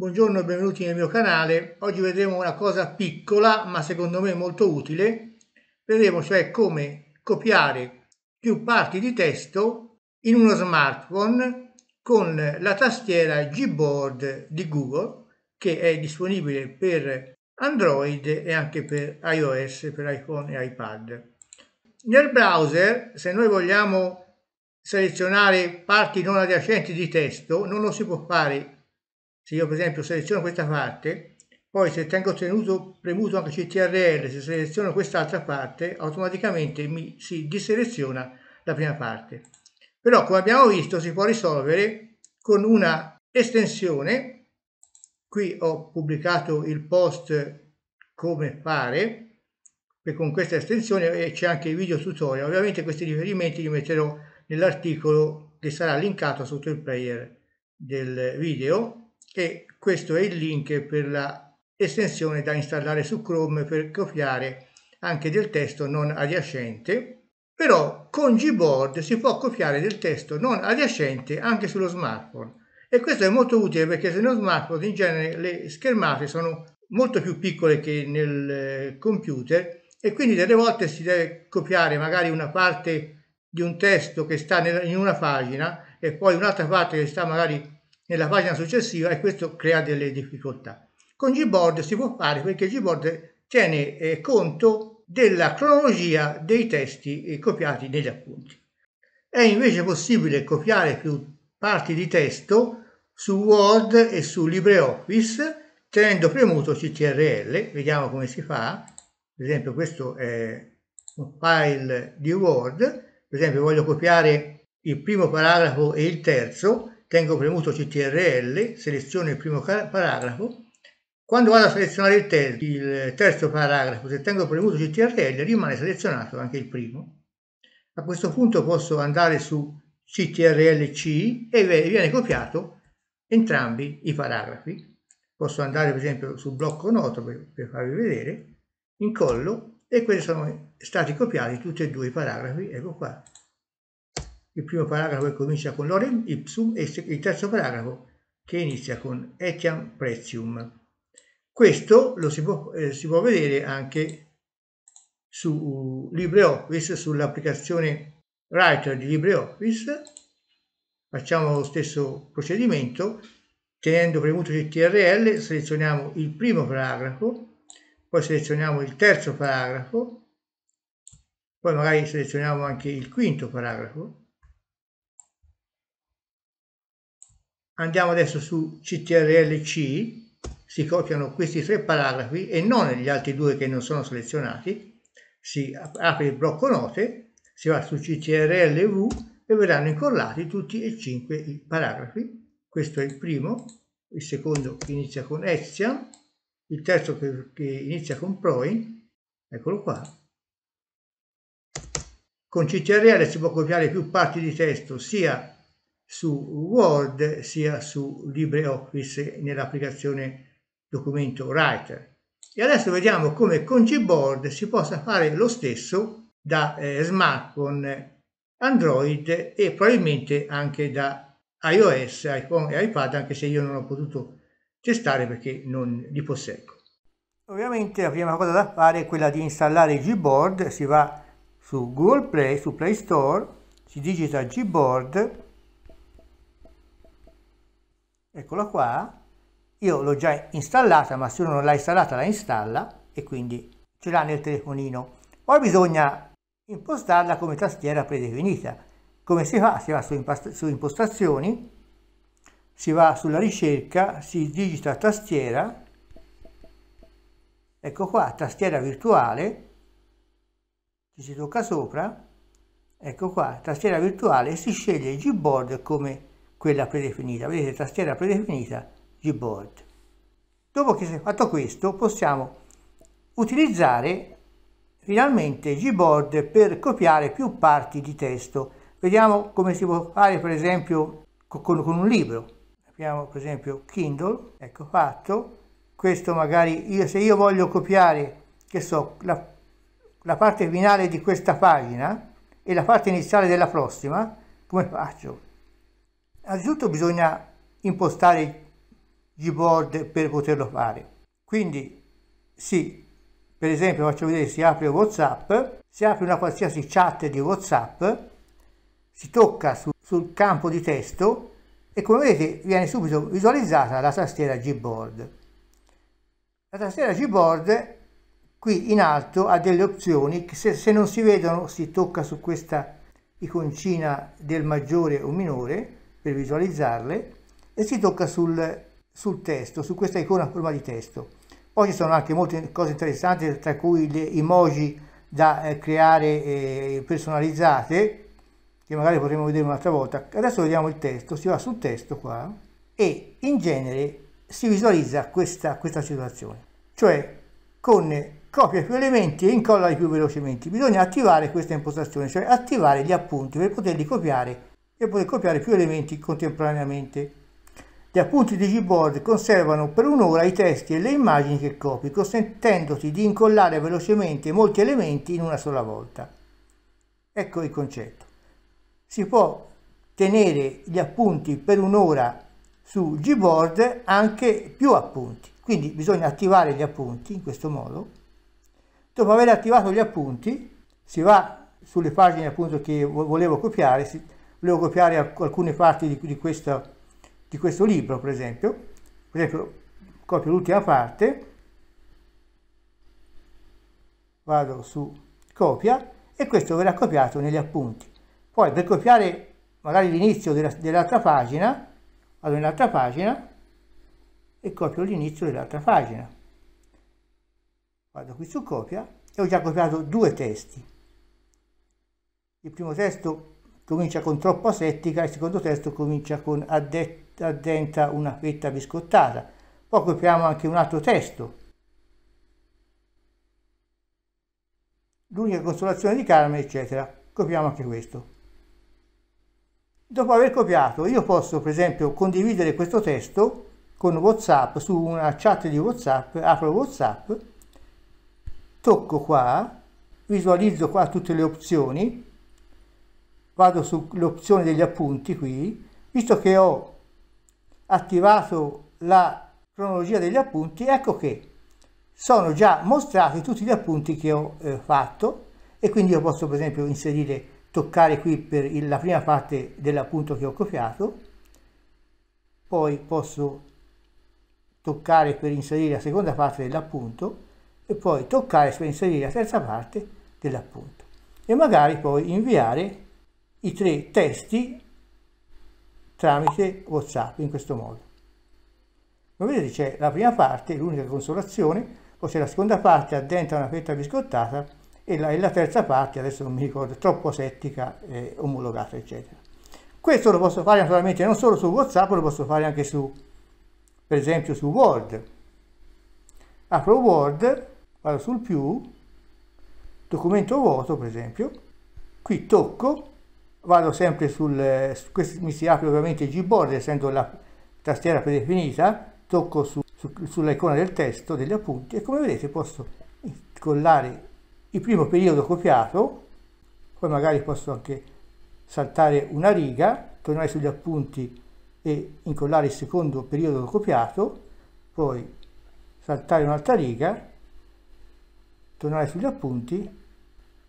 Buongiorno e benvenuti nel mio canale. Oggi vedremo una cosa piccola ma secondo me molto utile. Vedremo cioè come copiare più parti di testo in uno smartphone con la tastiera Gboard di Google che è disponibile per Android e anche per iOS, per iPhone e iPad. Nel browser, se noi vogliamo selezionare parti non adiacenti di testo, non lo si può fare se io per esempio seleziono questa parte, poi se tengo tenuto premuto anche CTRL, se seleziono quest'altra parte, automaticamente mi si diseleziona la prima parte. Però come abbiamo visto si può risolvere con una estensione, qui ho pubblicato il post come fare, con questa estensione e c'è anche il video tutorial, ovviamente questi riferimenti li metterò nell'articolo che sarà linkato sotto il player del video e questo è il link per la estensione da installare su Chrome per copiare anche del testo non adiacente, però con Gboard si può copiare del testo non adiacente anche sullo smartphone e questo è molto utile perché se sullo smartphone in genere le schermate sono molto più piccole che nel eh, computer e quindi delle volte si deve copiare magari una parte di un testo che sta in una pagina e poi un'altra parte che sta magari nella pagina successiva e questo crea delle difficoltà. Con Gboard si può fare perché Gboard tiene eh, conto della cronologia dei testi eh, copiati negli appunti. È invece possibile copiare più parti di testo su Word e su LibreOffice tenendo premuto CTRL, vediamo come si fa, per esempio questo è un file di Word, per esempio voglio copiare il primo paragrafo e il terzo, tengo premuto CTRL, seleziono il primo paragrafo, quando vado a selezionare il, ter il terzo paragrafo, se tengo premuto CTRL rimane selezionato anche il primo. A questo punto posso andare su CTRL-C e viene copiato entrambi i paragrafi. Posso andare per esempio sul blocco noto per, per farvi vedere, incollo e questi sono stati copiati tutti e due i paragrafi, ecco qua, il primo paragrafo che comincia con lorem ipsum e il terzo paragrafo che inizia con etiam pretium. Questo lo si può, eh, si può vedere anche su LibreOffice, sull'applicazione Writer di LibreOffice. Facciamo lo stesso procedimento, tenendo premuto CTRL selezioniamo il primo paragrafo, poi selezioniamo il terzo paragrafo, poi magari selezioniamo anche il quinto paragrafo, Andiamo adesso su CTRLC, si copiano questi tre paragrafi e non gli altri due che non sono selezionati, si apre il blocco note, si va su CTRLV e verranno incollati tutti e cinque i paragrafi. Questo è il primo, il secondo che inizia con Etsian, il terzo che, che inizia con Proin, eccolo qua, con CTRL si può copiare più parti di testo sia su Word sia su LibreOffice nell'applicazione documento Writer. E adesso vediamo come con Gboard si possa fare lo stesso da eh, smartphone Android e probabilmente anche da iOS, iPhone e iPad, anche se io non ho potuto testare perché non li posseggo. Ovviamente la prima cosa da fare è quella di installare Gboard, si va su Google Play, su Play Store, si digita Gboard eccola qua, io l'ho già installata, ma se uno non l'ha installata la installa e quindi ce l'ha nel telefonino. Poi bisogna impostarla come tastiera predefinita. Come si fa? Si va su, su impostazioni, si va sulla ricerca, si digita tastiera, ecco qua, tastiera virtuale, ci si tocca sopra, ecco qua, tastiera virtuale e si sceglie il Gboard come quella predefinita. Vedete, tastiera predefinita, Gboard. Dopo che si è fatto questo, possiamo utilizzare finalmente Gboard per copiare più parti di testo. Vediamo come si può fare per esempio con, con un libro. Abbiamo per esempio Kindle, ecco fatto. Questo magari io, se io voglio copiare, che so, la, la parte finale di questa pagina e la parte iniziale della prossima, come faccio? Innanzitutto bisogna impostare il gboard per poterlo fare. Quindi sì, per esempio faccio vedere si apre Whatsapp, si apre una qualsiasi chat di Whatsapp, si tocca su, sul campo di testo e come vedete viene subito visualizzata la tastiera Gboard. La tastiera Gboard qui in alto ha delle opzioni che se, se non si vedono si tocca su questa iconcina del maggiore o minore per visualizzarle e si tocca sul, sul testo, su questa icona a forma di testo. Poi ci sono anche molte cose interessanti tra cui le emoji da eh, creare eh, personalizzate che magari potremo vedere un'altra volta. Adesso vediamo il testo, si va sul testo qua e in genere si visualizza questa, questa situazione, cioè con copia più elementi e incolla più velocemente. Bisogna attivare questa impostazione, cioè attivare gli appunti per poterli copiare e poter copiare più elementi contemporaneamente. Gli appunti di Gboard conservano per un'ora i testi e le immagini che copi, consentendoti di incollare velocemente molti elementi in una sola volta. Ecco il concetto. Si può tenere gli appunti per un'ora su Gboard anche più appunti, quindi bisogna attivare gli appunti in questo modo. Dopo aver attivato gli appunti si va sulle pagine appunto che volevo copiare, volevo copiare alcune parti di, di, questo, di questo libro, per esempio. Per esempio, copio l'ultima parte, vado su copia e questo verrà copiato negli appunti. Poi per copiare magari l'inizio dell'altra pagina, vado nell'altra pagina e copio l'inizio dell'altra pagina. Vado qui su copia e ho già copiato due testi. Il primo testo comincia con troppa settica, il secondo testo comincia con addenta una fetta biscottata. Poi copriamo anche un altro testo. L'unica consolazione di Carmen, eccetera. Copiamo anche questo. Dopo aver copiato, io posso per esempio condividere questo testo con WhatsApp, su una chat di WhatsApp, apro WhatsApp, tocco qua, visualizzo qua tutte le opzioni, vado sull'opzione degli appunti qui, visto che ho attivato la cronologia degli appunti, ecco che sono già mostrati tutti gli appunti che ho eh, fatto e quindi io posso per esempio inserire, toccare qui per il, la prima parte dell'appunto che ho copiato, poi posso toccare per inserire la seconda parte dell'appunto e poi toccare per inserire la terza parte dell'appunto e magari poi inviare i tre testi tramite WhatsApp in questo modo. Come vedete c'è la prima parte, l'unica consolazione, poi c'è la seconda parte, addentro a una fetta biscottata e la, e la, terza parte, adesso non mi ricordo, troppo settica, eh, omologata, eccetera. Questo lo posso fare naturalmente non solo su WhatsApp, lo posso fare anche su, per esempio, su Word. Apro Word, vado sul più, documento vuoto per esempio, qui tocco vado sempre sul, eh, mi si apre ovviamente il Gboard essendo la tastiera predefinita, tocco su, su, sull'icona del testo, degli appunti e come vedete posso collare il primo periodo copiato, poi magari posso anche saltare una riga, tornare sugli appunti e incollare il secondo periodo copiato, poi saltare un'altra riga, tornare sugli appunti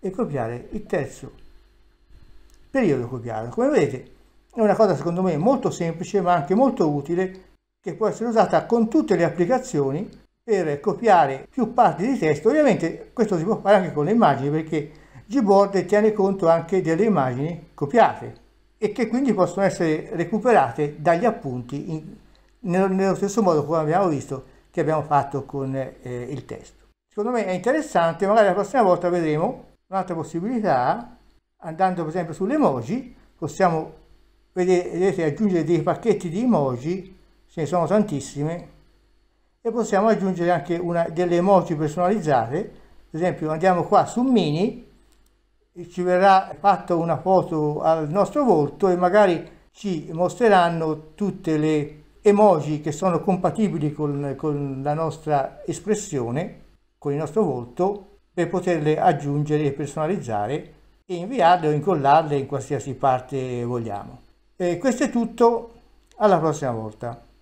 e copiare il terzo periodo periodo copiato. Come vedete è una cosa secondo me molto semplice ma anche molto utile che può essere usata con tutte le applicazioni per copiare più parti di testo. Ovviamente questo si può fare anche con le immagini perché Gboard tiene conto anche delle immagini copiate e che quindi possono essere recuperate dagli appunti in, nello, nello, stesso modo come abbiamo visto che abbiamo fatto con eh, il testo. Secondo me è interessante, magari la prossima volta vedremo un'altra possibilità andando per esempio sulle emoji, possiamo vedere, vedete, aggiungere dei pacchetti di emoji, ce ne sono tantissime, e possiamo aggiungere anche una, delle emoji personalizzate, per esempio andiamo qua su Mini, e ci verrà fatta una foto al nostro volto e magari ci mostreranno tutte le emoji che sono compatibili con, con la nostra espressione, con il nostro volto, per poterle aggiungere e personalizzare e inviarle o incollarle in qualsiasi parte vogliamo. E questo è tutto, alla prossima volta.